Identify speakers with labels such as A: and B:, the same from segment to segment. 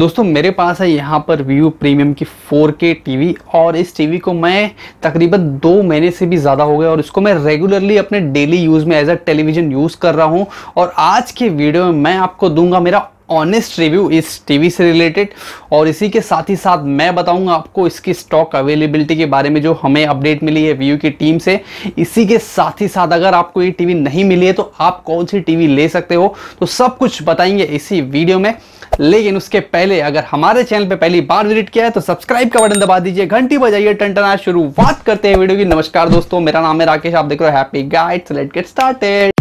A: दोस्तों मेरे पास है यहाँ पर व्यू प्रीमियम की 4K टीवी और इस टीवी को मैं तकरीबन दो महीने से भी ज़्यादा हो गया और इसको मैं रेगुलरली अपने डेली यूज़ में एज अ टेलीविज़न यूज़ कर रहा हूँ और आज के वीडियो में मैं आपको दूंगा मेरा ऑनेस्ट रिव्यू इस टीवी से रिलेटेड और इसी के साथ ही साथ मैं बताऊंगा आपको इसकी स्टॉक अवेलेबिलिटी के बारे में जो हमें अपडेट मिली है व्यू की टीम से इसी के साथ ही साथ अगर आपको ये टीवी नहीं मिली है तो आप कौन सी टीवी ले सकते हो तो सब कुछ बताएंगे इसी वीडियो में लेकिन उसके पहले अगर हमारे चैनल पर पहली बार विजिट किया है तो सब्सक्राइब का बटन दबा दीजिए घंटी बजाइए टनटना शुरुआत करते हैं वीडियो की नमस्कार दोस्तों मेरा नाम है राकेश आप देख रहे हो Happy Guide let get started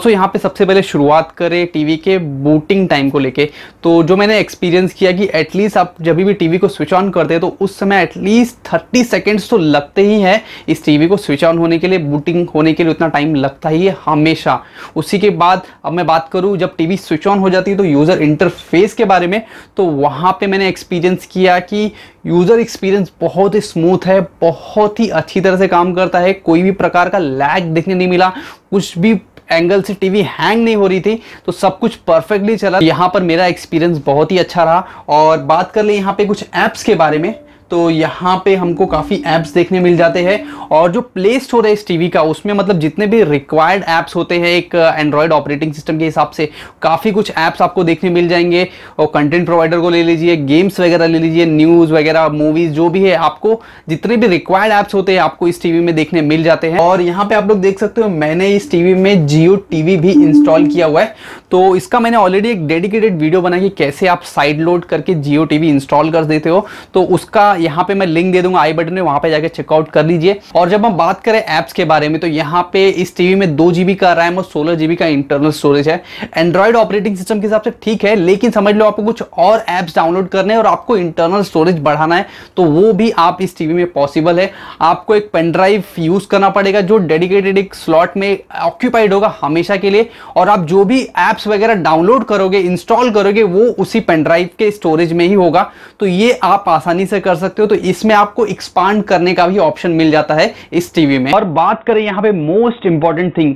A: दोस्तों यहाँ पे सबसे पहले शुरुआत करें टीवी के बूटिंग टाइम को लेके तो जो मैंने एक्सपीरियंस किया कि एटलीस्ट आप जब भी टीवी को स्विच ऑन करते हैं तो उस समय एटलीस्ट थर्टी सेकेंड्स तो लगते ही है इस टीवी को स्विच ऑन होने के लिए बूटिंग होने के लिए उतना टाइम लगता ही है हमेशा उसी के बाद अब मैं बात करूँ जब टीवी स्विच ऑन हो जाती है तो यूज़र इंटरफेस के बारे में तो वहाँ पर मैंने एक्सपीरियंस किया कि यूज़र एक्सपीरियंस बहुत ही स्मूथ है बहुत ही अच्छी तरह से काम करता है कोई भी प्रकार का लैग देखने नहीं मिला कुछ भी एंगल से टीवी हैंग नहीं हो रही थी तो सब कुछ परफेक्टली चला यहाँ पर मेरा एक्सपीरियंस बहुत ही अच्छा रहा और बात कर ले यहाँ पे कुछ ऐप्स के बारे में तो यहाँ पे हमको काफ़ी ऐप्स देखने मिल जाते हैं और जो प्ले स्टोर है इस टीवी का उसमें मतलब जितने भी रिक्वायर्ड ऐप्स होते हैं एक एंड्रॉयड ऑपरेटिंग सिस्टम के हिसाब से काफ़ी कुछ ऐप्स आपको देखने मिल जाएंगे और कंटेंट प्रोवाइडर को ले लीजिए गेम्स वगैरह ले लीजिए न्यूज़ वगैरह मूवीज़ जो भी है आपको जितने भी रिक्वायर्ड ऐप्स होते हैं आपको इस टीवी में देखने मिल जाते हैं और यहाँ पर आप लोग देख सकते हो मैंने इस टीवी में जियो टीवी भी इंस्टॉल किया हुआ है तो इसका मैंने ऑलरेडी एक डेडिकेटेड वीडियो बनाया कि कैसे आप साइड लोड करके जियो टीवी इंस्टॉल कर देते हो तो उसका यहाँ पे मैं लिंक दे दूंगा आई बटन में वहां पे जाकर चेकआउट कर लीजिए और जब हम बात करें एप्स के बारे में तो यहाँ पे इस टीवी में दो जीबी का रैम और सोलह जीबी का इंटरनल स्टोरेज है एंड्रॉइड ऑपरेटिंग सिस्टम के हिसाब से ठीक है लेकिन समझ लो आपको कुछ और एप्स डाउनलोड करने और आपको इंटरनल स्टोरेज बढ़ाना है तो वो भी आप इस टीवी में पॉसिबल है आपको एक पेनड्राइव यूज करना पड़ेगा जो डेडिकेटेड एक स्लॉट में ऑक्यूपाइड होगा हमेशा के लिए और आप जो भी एप्स वगैरह डाउनलोड करोगे इंस्टॉल करोगे वो उसी पेनड्राइव के स्टोरेज में ही होगा तो ये आप आसानी से कर सकते सकते हो तो इसमें आपको एक्सपांड करने का भी ऑप्शन मिल जाता है इस टीवी में और बात करें यहाँ पे मोस्ट इंपॉर्टेंट थिंग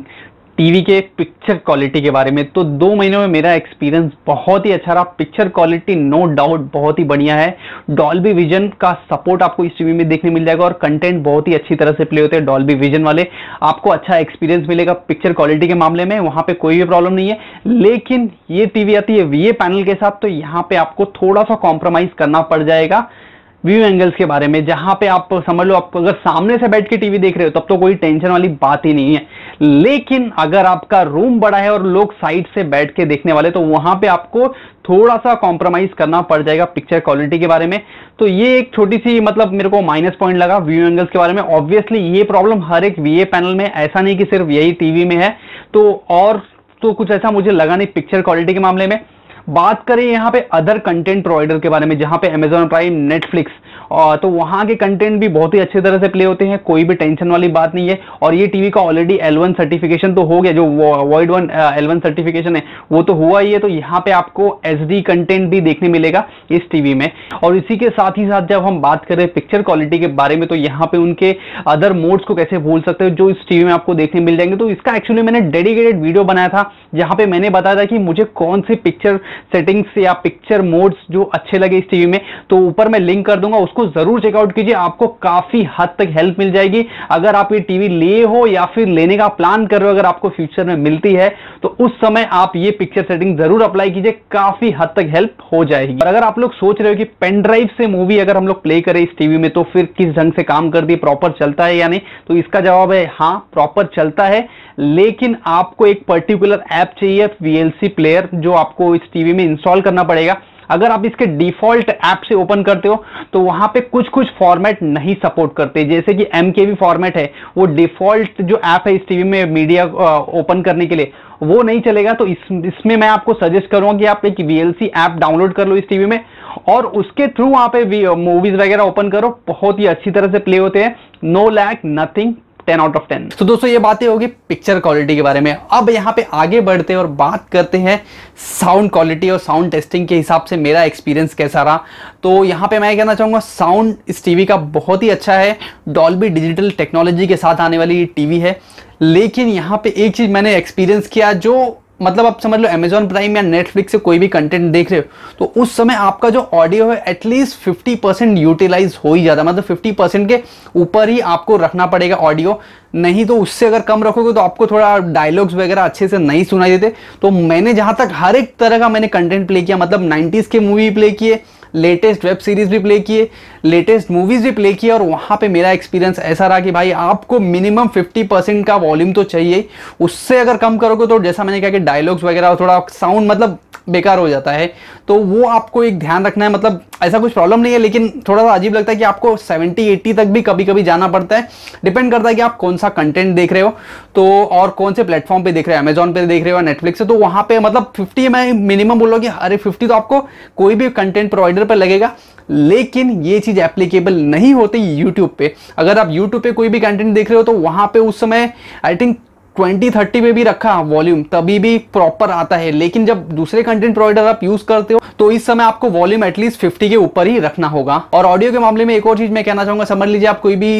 A: टीवी के पिक्चर क्वालिटी के बारे में तो दो महीनों में मेरा एक्सपीरियंस बहुत ही अच्छा रहा पिक्चर क्वालिटी नो डाउट बहुत ही बढ़िया है डॉल्बी विजन का सपोर्ट आपको इस टीवी में देखने मिल जाएगा और कंटेंट बहुत ही अच्छी तरह से प्ले होते हैं डॉल्बी विजन वाले आपको अच्छा एक्सपीरियंस मिलेगा पिक्चर क्वालिटी के मामले में वहां पर कोई भी प्रॉब्लम नहीं है लेकिन ये टीवी आती है वी पैनल के साथ तो यहाँ पे आपको थोड़ा सा कॉम्प्रोमाइज़ करना पड़ जाएगा व्यू एंगल्स के बारे में जहां पे आप समझ लो आप अगर सामने से बैठ के टीवी देख रहे हो तब तो कोई टेंशन वाली बात ही नहीं है लेकिन अगर आपका रूम बड़ा है और लोग साइड से बैठ के देखने वाले तो वहां पे आपको थोड़ा सा कॉम्प्रोमाइज करना पड़ जाएगा पिक्चर क्वालिटी के बारे में तो ये एक छोटी सी मतलब मेरे को माइनस पॉइंट लगा व्यू एंगल्स के बारे में ऑब्वियसली ये प्रॉब्लम हर एक वीए पैनल में ऐसा नहीं कि सिर्फ यही टीवी में है तो और तो कुछ ऐसा मुझे लगा नहीं पिक्चर क्वालिटी के मामले में बात करें यहाँ पे अदर कंटेंट प्रोवाइडर के बारे में जहां पे अमेजोन प्राइम नेटफ्लिक्स तो वहां के कंटेंट भी बहुत ही अच्छी तरह से प्ले होते हैं कोई भी टेंशन वाली बात नहीं है और ये टीवी का ऑलरेडी एल सर्टिफिकेशन तो हो गया जो वर्ल्ड वन एल सर्टिफिकेशन है वो तो हुआ ही है तो यहाँ पे आपको एच डी कंटेंट भी देखने मिलेगा इस टीवी में और इसी के साथ ही साथ जब हम बात करें पिक्चर क्वालिटी के बारे में तो यहाँ पे उनके अदर मोड्स को कैसे भूल सकते हो जो इस टीवी में आपको देखने मिल जाएंगे तो इसका एक्चुअली मैंने डेडिकेटेड वीडियो बनाया था जहाँ पे मैंने बताया था कि मुझे कौन सी पिक्चर सेटिंग्स या पिक्चर मोड्स जो अच्छे लगे इस टीवी में तो ऊपर मैं लिंक कर दूंगा उसको जरूर चेकआउट कीजिए आपको काफी हद तक हेल्प मिल जाएगी अगर आप ये टीवी लिए हो या फिर लेने का प्लान कर रहे हो अगर आपको फ्यूचर में मिलती है तो उस समय आप ये पिक्चर सेटिंग जरूर अप्लाई कीजिए काफी हद तक हेल्प हो जाएगी और अगर आप लोग सोच रहे हो कि पेन ड्राइव से मूवी अगर हम लोग प्ले करें इस टीवी में तो फिर किस ढंग से काम कर दिए प्रॉपर चलता है या नहीं तो इसका जवाब है हाँ प्रॉपर चलता है लेकिन आपको एक पर्टिकुलर ऐप चाहिए वीएलसी प्लेयर जो आपको इस टीवी टीवी में इंस्टॉल करना पड़ेगा अगर आप इसके डिफॉल्ट ऐप से ओपन करते हो तो वहां पे कुछ कुछ फॉर्मेट नहीं सपोर्ट करते जैसे कि एम फॉर्मेट है वो डिफॉल्ट जो ऐप है इस टीवी में मीडिया ओपन करने के लिए वो नहीं चलेगा तो इस इसमें मैं आपको सजेस्ट करूंगा कि आप एक वीएलसी ऐप डाउनलोड कर लो इस टीवी में और उसके थ्रू वहां पे मूवीज वगैरह ओपन करो बहुत ही अच्छी तरह से प्ले होते हैं no lag nothing ten out of ten तो दोस्तों ये बातें होगी पिक्चर क्वालिटी के बारे में अब यहाँ पे आगे बढ़ते हैं और बात करते हैं साउंड क्वालिटी और साउंड टेस्टिंग के हिसाब से मेरा एक्सपीरियंस कैसा रहा तो यहाँ पे मैं कहना चाहूँगा साउंड इस टीवी का बहुत ही अच्छा है डॉल्बी डिजिटल टेक्नोलॉजी के साथ आने वाली टीवी है लेकिन यहाँ पे एक चीज़ मैंने एक्सपीरियंस किया जो मतलब आप समझ लो अमेजॉन प्राइम या नेटफ्लिक्स से कोई भी कंटेंट देख रहे हो तो उस समय आपका जो ऑडियो है एटलीस्ट फिफ्टी परसेंट यूटिलाइज हो ही जाता है मतलब फिफ्टी परसेंट के ऊपर ही आपको रखना पड़ेगा ऑडियो नहीं तो उससे अगर कम रखोगे तो आपको थोड़ा डायलॉग्स वगैरह अच्छे से नहीं सुनाई देते तो मैंने जहाँ तक हर एक तरह का मैंने कंटेंट प्ले किया मतलब नाइन्टीज़ के मूवी प्ले किए लेटेस्ट वेब सीरीज़ भी प्ले किए लेटेस्ट मूवीज़ भी प्ले किए और वहाँ पे मेरा एक्सपीरियंस ऐसा रहा कि भाई आपको मिनिमम 50 परसेंट का वॉल्यूम तो चाहिए उससे अगर कम करोगे तो जैसा मैंने कहा कि डायलॉग्स वगैरह थोड़ा साउंड मतलब बेकार हो जाता है तो वो आपको एक ध्यान रखना है मतलब ऐसा कुछ प्रॉब्लम नहीं है लेकिन थोड़ा सा अजीब लगता है कि आपको 70 80 तक भी कभी कभी जाना पड़ता है डिपेंड करता है कि आप कौन सा कंटेंट देख रहे हो तो और कौन से प्लेटफॉर्म पे देख रहे हो अमेजोन पे देख रहे हो नेटफ्लिक्स से तो वहाँ पे मतलब 50 मैं मिनिमम बोल रहा कि अरे 50 तो आपको कोई भी कंटेंट प्रोवाइडर पर लगेगा लेकिन ये चीज़ एप्लीकेबल नहीं होती यूट्यूब पे अगर आप यूट्यूब पे कोई भी कंटेंट देख रहे हो तो वहां पे उस समय आई थिंक ट्वेंटी थर्टी में भी रखा वॉल्यूम तभी भी प्रॉपर आता है लेकिन जब दूसरे कंटेंट प्रोवाइडर आप यूज करते हो तो इस समय आपको वॉल्यूम एटलीस्ट फिफ्टी के ऊपर ही रखना होगा और ऑडियो के मामले में एक और चीज मैं कहना चाहूंगा समझ लीजिए आप कोई भी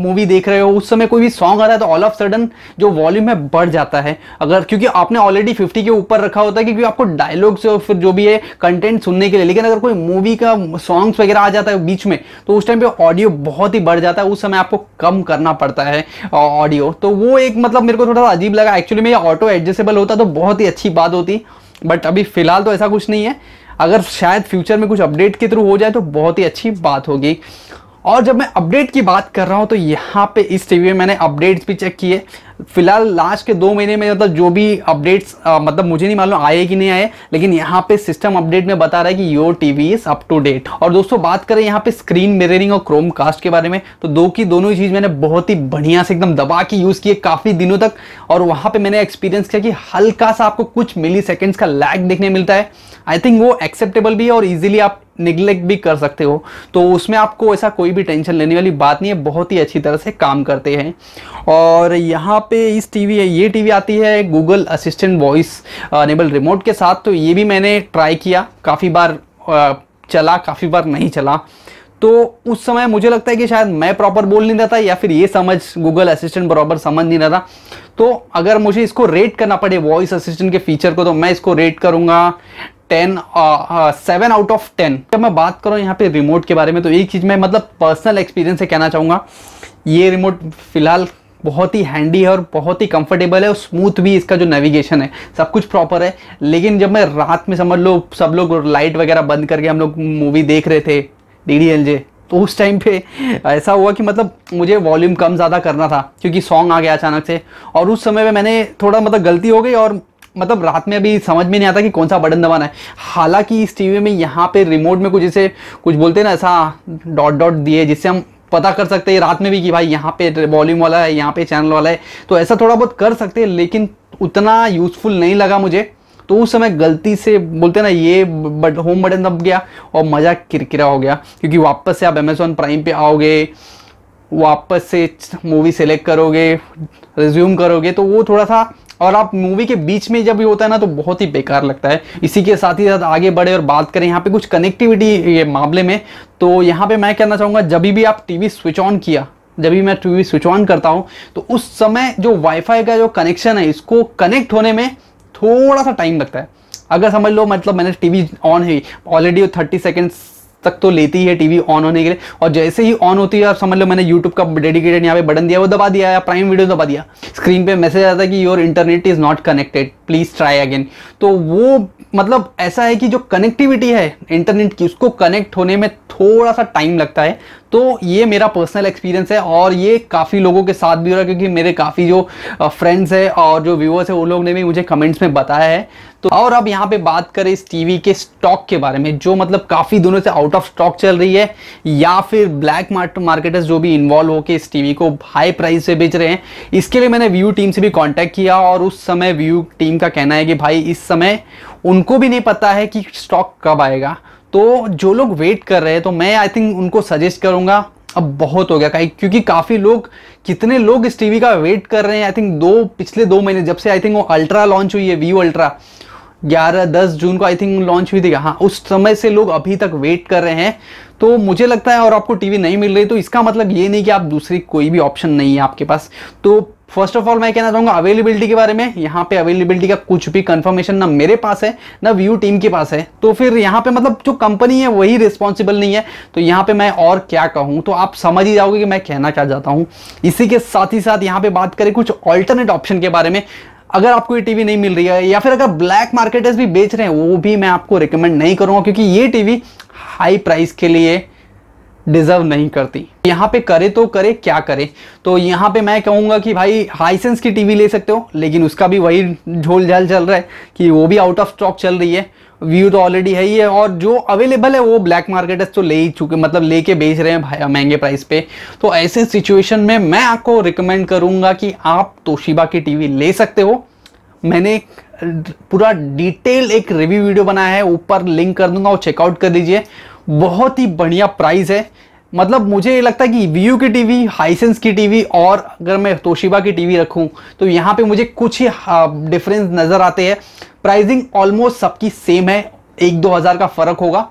A: मूवी देख रहे हो उस समय कोई भी सॉन्ग आता है तो ऑल ऑफ सडन जो वॉल्यूम है बढ़ जाता है अगर क्योंकि आपने ऑलरेडी फिफ्टी के ऊपर रखा होता है क्योंकि आपको डायलॉग से फिर जो भी है कंटेंट सुनने के लिए लेकिन अगर कोई मूवी का सॉन्ग्स वगैरह आ जाता है बीच में तो उस टाइम पे ऑडियो बहुत ही बढ़ जाता है उस समय आपको कम करना पड़ता है ऑडियो तो वो एक मतलब मेरे को थोड़ा अजीब लगा एक्चुअली में ये ऑटो एडजस्टेबल होता तो बहुत ही अच्छी बात होती बट अभी फ़िलहाल तो ऐसा कुछ नहीं है अगर शायद फ्यूचर में कुछ अपडेट के थ्रू हो जाए तो बहुत ही अच्छी बात होगी और जब मैं अपडेट की बात कर रहा हूँ तो यहाँ पे इस टीवी में मैंने अपडेट्स भी चेक किए फिलहाल लास्ट के दो महीने में मतलब जो भी अपडेट्स मतलब मुझे नहीं मालूम आए कि नहीं आए लेकिन यहाँ पे सिस्टम अपडेट में बता रहा है कि your TV is up to date और दोस्तों बात करें यहाँ पे स्क्रीन मिररिंग और क्रोम कास्ट के बारे में तो दो की दोनों ही चीज़ मैंने बहुत ही बढ़िया से एकदम दबा के यूज़ किए काफ़ी दिनों तक और वहां पर मैंने एक्सपीरियंस किया कि हल्का सा आपको कुछ मिली का लैग देखने मिलता है आई थिंक वो एक्सेप्टेबल भी है और इजिली आप निग्लेक्ट भी कर सकते हो तो उसमें आपको ऐसा कोई भी टेंशन लेने वाली बात नहीं है बहुत ही अच्छी तरह से काम करते हैं और यहाँ पे पे इस टीवी है ये टीवी आती है Google Assistant voice enabled remote के साथ तो ये भी मैंने ट्राई किया काफ़ी बार चला काफ़ी बार नहीं चला तो उस समय मुझे लगता है कि शायद मैं प्रॉपर बोल नहीं रहा या फिर ये समझ गूगल असिस्टेंट बराबर समझ नहीं रहा तो अगर मुझे इसको रेट करना पड़े वॉइस असिस्टेंट के फीचर को तो मैं इसको रेट करूंगा ten seven out of ten जब मैं बात करूँ यहाँ पे रिमोट के बारे में तो एक चीज़ मैं मतलब पर्सनल एक्सपीरियंस से कहना चाहूँगा ये रिमोट फिलहाल बहुत ही हैंडी है और बहुत ही कंफर्टेबल है और स्मूथ भी इसका जो नेविगेशन है सब कुछ प्रॉपर है लेकिन जब मैं रात में समझ लो सब लोग लाइट वगैरह बंद करके हम लोग मूवी देख रहे थे डी डी एल जे तो उस टाइम पे ऐसा हुआ कि मतलब मुझे वॉल्यूम कम ज़्यादा करना था क्योंकि सॉन्ग आ गया अचानक से और उस समय में मैंने थोड़ा मतलब गलती हो गई और मतलब रात में अभी समझ में नहीं आता कि कौन सा बटन दबाना है हालांकि इस टीवी में यहाँ पे रिमोट में कुछ इसे कुछ बोलते हैं ना ऐसा डॉट डॉट दिए जिससे हम पता कर सकते हैं रात में भी कि भाई यहाँ पे वॉल्यूम वाला है यहाँ पे चैनल वाला है तो ऐसा थोड़ा बहुत कर सकते हैं लेकिन उतना यूज़फुल नहीं लगा मुझे तो उस समय गलती से बोलते ना ये बट होम बटन दब गया और मज़ा किरकिरा हो गया क्योंकि वापस से आप अमेजोन प्राइम पे आओगे वापस से मूवी सेलेक्ट करोगे रिज्यूम करोगे तो वो थोड़ा सा और आप मूवी के बीच में जब भी होता है ना तो बहुत ही बेकार लगता है इसी के साथ ही साथ आगे बढ़े और बात करें यहाँ पे कुछ कनेक्टिविटी ये मामले में तो यहाँ पे मैं कहना चाहूँगा जब भी आप टीवी स्विच ऑन किया जब भी मैं टीवी स्विच ऑन करता हूँ तो उस समय जो वाईफाई का जो कनेक्शन है इसको कनेक्ट होने में थोड़ा सा टाइम लगता है अगर समझ लो मतलब मैंने टीवी ऑन है ऑलरेडी थर्टी सेकेंड्स तक तो लेती है टीवी ऑन होने के लिए और जैसे ही ऑन होती है आप समझ लो मैंने यूट्यूब का डेडिकेटेड यहाँ पे बटन दिया वो दबा दिया या प्राइम वीडियो दबा दिया स्क्रीन पे मैसेज आता है कि your internet is not connected please try again तो वो मतलब ऐसा है कि जो कनेक्टिविटी है इंटरनेट की उसको कनेक्ट होने में थोड़ा सा टाइम लगता है तो ये मेरा पर्सनल एक्सपीरियंस है और ये काफ़ी लोगों के साथ भी हो रहा है क्योंकि मेरे काफ़ी जो फ्रेंड्स है और जो व्यूअर्स है उन लोगों ने भी मुझे कमेंट्स में बताया है तो और अब यहाँ पे बात करें इस टीवी के स्टॉक के बारे में जो मतलब काफ़ी दिनों से आउट ऑफ स्टॉक चल रही है या फिर ब्लैक मार्केटर्स जो भी इन्वॉल्व होकर इस टीवी को हाई प्राइस से बेच रहे हैं इसके लिए मैंने व्यू टीम से भी कॉन्टैक्ट किया और उस समय व्यू टीम का कहना है कि भाई इस समय उनको भी नहीं पता है कि स्टॉक कब आएगा तो जो लोग वेट कर रहे हैं तो मैं आई थिंक उनको सजेस्ट करूंगा अब बहुत हो गया कहीं क्योंकि काफ़ी लोग कितने लोग इस टीवी का वेट कर रहे हैं आई थिंक दो पिछले दो महीने जब से आई थिंक वो अल्ट्रा लॉन्च हुई है वीव अल्ट्रा ग्यारह दस जून को आई थिंक लॉन्च हुई थी हाँ उस समय से लोग अभी तक वेट कर रहे हैं तो मुझे लगता है और आपको टीवी नहीं मिल रही तो इसका मतलब ये नहीं कि आप दूसरी कोई भी ऑप्शन नहीं है आपके पास तो फर्स्ट ऑफ ऑल मैं कहना चाहूँगा अवेलेबिलिटी के बारे में यहाँ पे अवेलेबिलिटी का कुछ भी कंफर्मेशन ना मेरे पास है ना व्यू टीम के पास है तो फिर यहाँ पे मतलब जो कंपनी है वही रिस्पॉन्सिबल नहीं है तो यहाँ पे मैं और क्या कहूँ तो आप समझ ही जाओगे कि मैं कहना क्या चाहता हूँ इसी के साथ ही साथ यहाँ पे बात करें कुछ ऑल्टरनेट ऑप्शन के बारे में अगर आपको ये टीवी नहीं मिल रही है या फिर अगर ब्लैक मार्केटर्स भी बेच रहे हैं वो भी मैं आपको रिकमेंड नहीं करूँगा क्योंकि ये टीवी हाई प्राइस के लिए डिजर्व नहीं करती यहाँ पे करे तो करे क्या करे तो यहाँ पे मैं कहूँगा कि भाई हाइसेंस की टीवी ले सकते हो लेकिन उसका भी वही झोल झाल चल रहा है कि वो भी आउट ऑफ स्टॉक चल रही है व्यू तो ऑलरेडी है ही है और जो अवेलेबल है वो ब्लैक मार्केट तो ले ही चुके मतलब लेके बेच रहे हैं महंगे प्राइस पे तो ऐसे सिचुएशन में मैं आपको रिकमेंड करूँगा कि आप तोशिबा की टीवी ले सकते हो मैंने पूरा डिटेल एक रिव्यू वीडियो बनाया है ऊपर लिंक कर दूंगा और चेकआउट कर दीजिए बहुत ही बढ़िया प्राइस है मतलब मुझे ये लगता है कि वी की टीवी हाइसेंस की टीवी और अगर मैं तोशिबा की टीवी रखूं तो यहाँ पे मुझे कुछ ही डिफरेंस हाँ, नज़र आते हैं प्राइसिंग ऑलमोस्ट सबकी सेम है एक दो हज़ार का फ़र्क होगा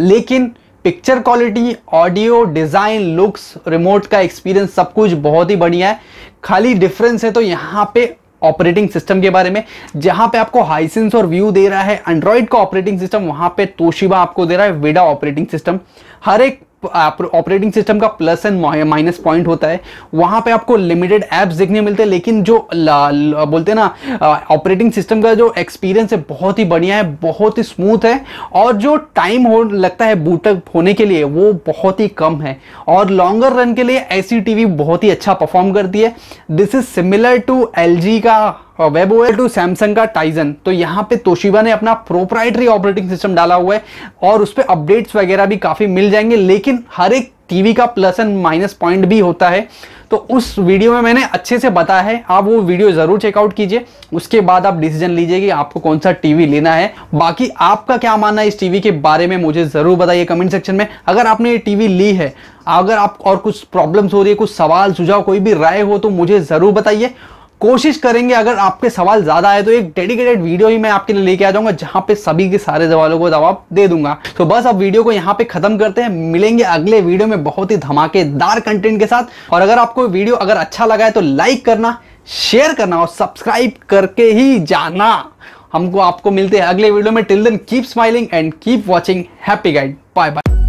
A: लेकिन picture quality audio design looks remote का एक्सपीरियंस सब कुछ बहुत ही बढ़िया है खाली डिफरेंस है तो यहाँ पे ऑपरेटिंग सिस्टम के बारे में जहां पे आपको हाइसेंस और व्यू दे रहा है एंड्रॉइड का ऑपरेटिंग सिस्टम वहां पे तोशिबा आपको दे रहा है वेडा ऑपरेटिंग सिस्टम हर एक ऑपरेटिंग सिस्टम का प्लस एंड माइनस पॉइंट होता है वहां पे आपको लिमिटेड एप्स देखने मिलते हैं लेकिन जो ला, ला, बोलते हैं ना ऑपरेटिंग सिस्टम का जो एक्सपीरियंस है बहुत ही बढ़िया है बहुत ही स्मूथ है और जो टाइम हो लगता है बूटअप होने के लिए वो बहुत ही कम है और लॉन्गर रन के लिए ऐसी टीवी बहुत ही अच्छा परफॉर्म करती है this is similar to L का वेब ओ टू सैमसंग का टाइजन तो यहाँ पे तोशिबा ने अपना प्रोप्राइटरी ऑपरेटिंग सिस्टम डाला हुआ है और उस पर अपडेट्स वगैरह भी काफ़ी मिल जाएंगे लेकिन हर एक टीवी का प्लस एंड माइनस पॉइंट भी होता है तो उस वीडियो में मैंने अच्छे से बताया है आप वो वीडियो ज़रूर चेकआउट कीजिए उसके बाद आप डिसीजन लीजिए कि आपको कौन सा टीवी लेना है बाकी आपका क्या मानना है इस टीवी के बारे में मुझे ज़रूर बताइए कमेंट सेक्शन में अगर आपने ये टीवी ली है अगर आप और कुछ प्रॉब्लम्स हो रही है कुछ सवाल सुझाव कोई भी राय हो तो मुझे ज़रूर बताइए कोशिश करेंगे अगर आपके सवाल ज़्यादा आए तो एक डेडिकेटेड वीडियो ही मैं आपके लिए लेके आ जाऊंगा जहां पे सभी के सारे सवालों को जवाब दे दूंगा तो बस अब वीडियो को यहाँ पे खत्म करते हैं मिलेंगे अगले वीडियो में बहुत ही धमाकेदार कंटेंट के साथ और अगर आपको वीडियो अगर अच्छा लगा है तो लाइक करना शेयर करना और सब्सक्राइब करके ही जाना हमको आपको मिलते हैं अगले वीडियो में till then keep smiling and keep watching Happy Guide bye bye